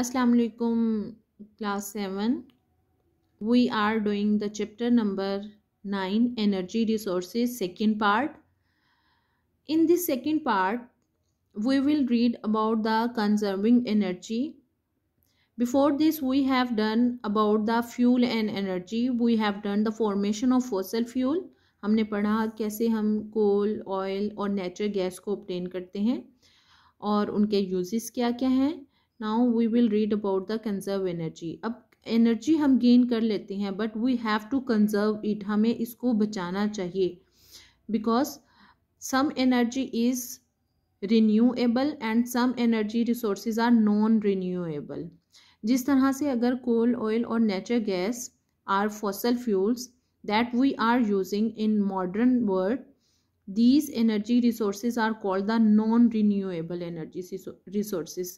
Aslam class seven we are doing the chapter number nine energy resource second part in this second part we will read about the conserving energy before this we have done about the fuel and energy we have done the formation of fossil fuel हमने पढ़ा कैसे हम coal oil और natural gas को obtain करते हैं और उनके यूजेस क्या क्या हैं now we will read about the conserve energy अब एनर्जी हम गेन कर लेते हैं but we have to conserve it हमें इसको बचाना चाहिए because some energy is renewable and some energy resource are non renewable जिस तरह से अगर कोल ऑयल और natural gas are fossil fuels that we are using in modern world these energy resources are called the non renewable energy resources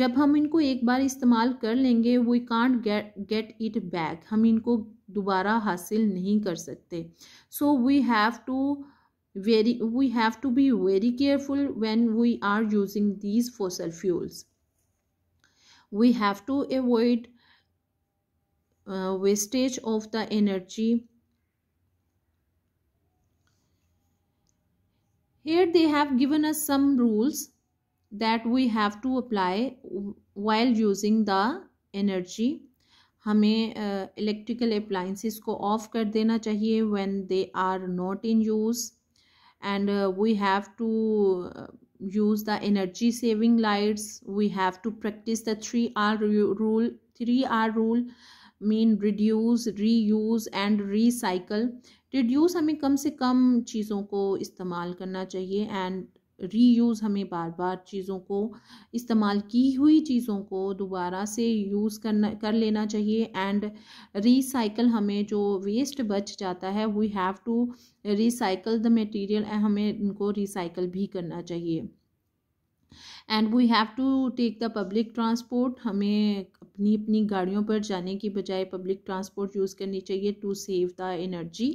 जब हम इनको एक बार इस्तेमाल कर लेंगे we can't get get it back हम इनको दोबारा हासिल नहीं कर सकते so we have to very we have to be very careful when we are using these fossil fuels we have to avoid wastage of the energy here they have given us some rules that we have to apply while using the energy हमें electrical uh, appliances को off कर देना चाहिए when they are not in use and we have to use the energy saving lights we have to practise the three R rule three R rule mean reduce reuse and recycle reduce हमें कम से कम चीज़ों को इस्तेमाल करना चाहिए and reuse हमें बार बार चीज़ों को इस्तेमाल की हुई चीज़ों को दोबारा से यूज़ करना कर लेना चाहिए एंड रिसाइकल हमें जो वेस्ट बच जाता है we have to recycle the material हमें उनको रिसाइकल भी करना चाहिए and we have to take the public transport हमें अपनी अपनी गाड़ियों पर जाने की बजाय पब्लिक ट्रांसपोर्ट यूज़ करनी चाहिए to save the energy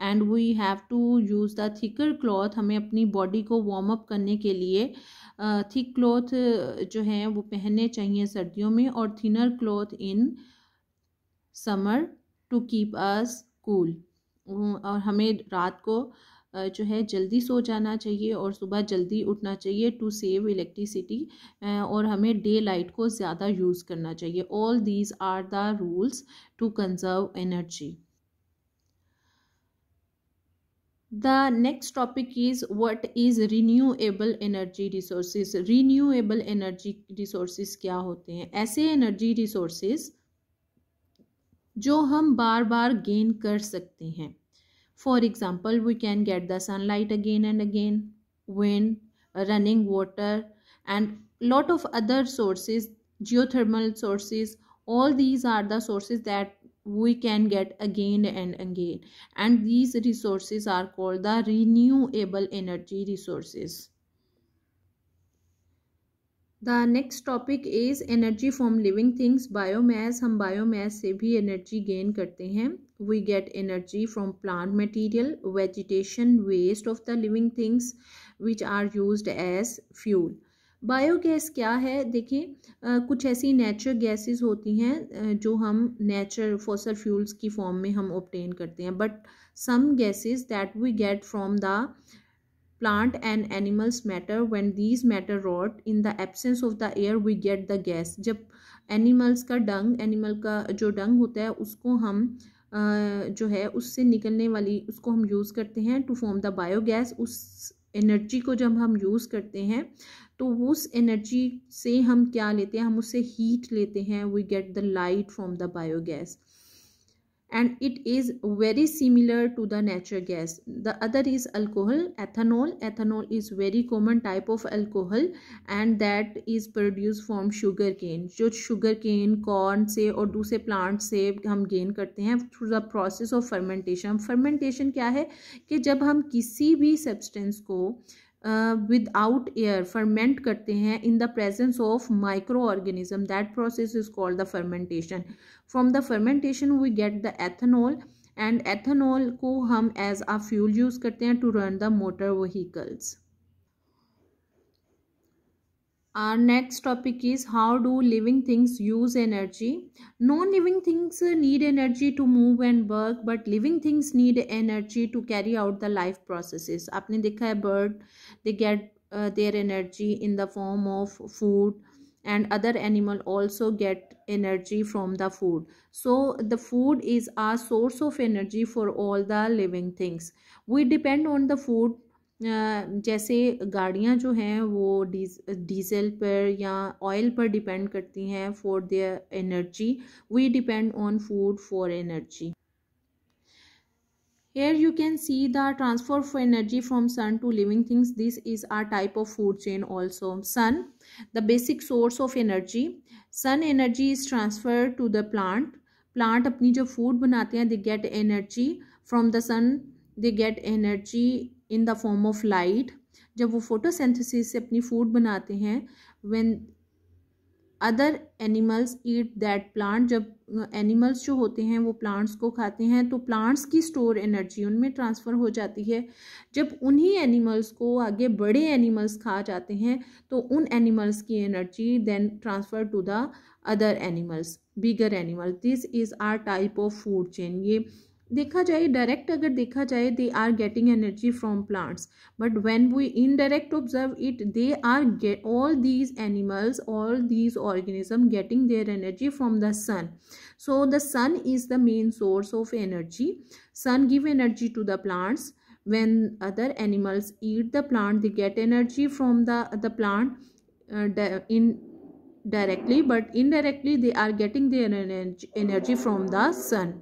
and we have to use the thicker cloth हमें अपनी बॉडी को वार्म अप करने के लिए थिक क्लॉथ जो है वो पहनने चाहिए सर्दियों में और thinner cloth in summer to keep us cool और हमें रात को जो है जल्दी सो जाना चाहिए और सुबह जल्दी उठना चाहिए टू सेव इलेक्ट्रिसिटी और हमें डे लाइट को ज़्यादा यूज़ करना चाहिए all these are the rules to conserve energy the next topic is what is renewable energy resources renewable energy resources क्या होते हैं ऐसे एनर्जी resources जो हम बार बार गेन कर सकते हैं For example, we can get the sunlight again and again, wind, running water and lot of other sources, geothermal sources, all these are the sources that we can get again and again and these resources are called the renewable energy resources. The next topic is energy form living things mass हम mass से भी energy gain करते हैं we get energy from plant material vegetation waste of the living things which are use as fuel biogas क्या है देखिए कुछ ऐसी नेचुरल गैसेस होती हैं जो हम नेचुरल फॉसल फ्यूल्स की फॉर्म में हम ऑप्टेन करते हैं but some gases that we get from the plant and animals matter when these matter rot in the absence of the air we get the gas जब animals का dung animal का जो डंग होता है उसको हम जो है उससे निकलने वाली उसको हम यूज़ करते हैं टू फॉर्म द बायोगैस उस एनर्जी को जब हम यूज़ करते हैं तो उस एनर्जी से हम क्या लेते हैं हम उससे हीट लेते हैं we get the light from the biogas and it is very similar to the natural gas the other is alcohol ethanol ethanol is very common type of alcohol and that is produced from sugar cane jo sugar cane corn se aur dusre plant se hum gain karte hain through the process of fermentation fermentation kya hai ki jab hum kisi bhi substance को without air ferment करते हैं in the presence of microorganism that process is called the fermentation from the fermentation we get the ethanol and ethanol को हम as a fuel use करते हैं to run the motor vehicles our next topic is how do living things use energy non-living things need energy to move and work but living things need energy to carry out the life processes aapne dekha hai bird they get uh, their energy in the form of food and other animal also get energy from the food so the food is a source of energy for all the living things we depend on the food जैसे गाड़ियाँ जो हैं वो डीज diesel पर या oil पर depend करती हैं for their energy we depend on food for energy here you can see the transfer for energy from sun to living things this is our type of food chain also sun the basic source of energy sun energy is transfer to the plant plant अपनी जो food बनाते हैं they get energy from the sun they get energy in the form of light जब वो photosynthesis से अपनी food बनाते हैं when other animals eat that plant जब एनिमल्स जो होते हैं वो प्लांट्स को खाते हैं तो प्लांट्स की स्टोर एनर्जी उनमें ट्रांसफ़र हो जाती है जब उन्हीं एनिमल्स को आगे बड़े एनिमल्स खा जाते हैं तो उन एनिमल्स की energy then transfer to the other animals bigger animal this is our type of food chain ये देखा जाए डायरेक्ट अगर देखा जाए they are getting energy from plants but when we indirect observe it they are get all these animals all these organism getting their energy from the sun so the sun is the main source of energy sun give energy to the plants when other animals eat the plant they get energy from the the plant in directly but indirectly they are getting their energy from the sun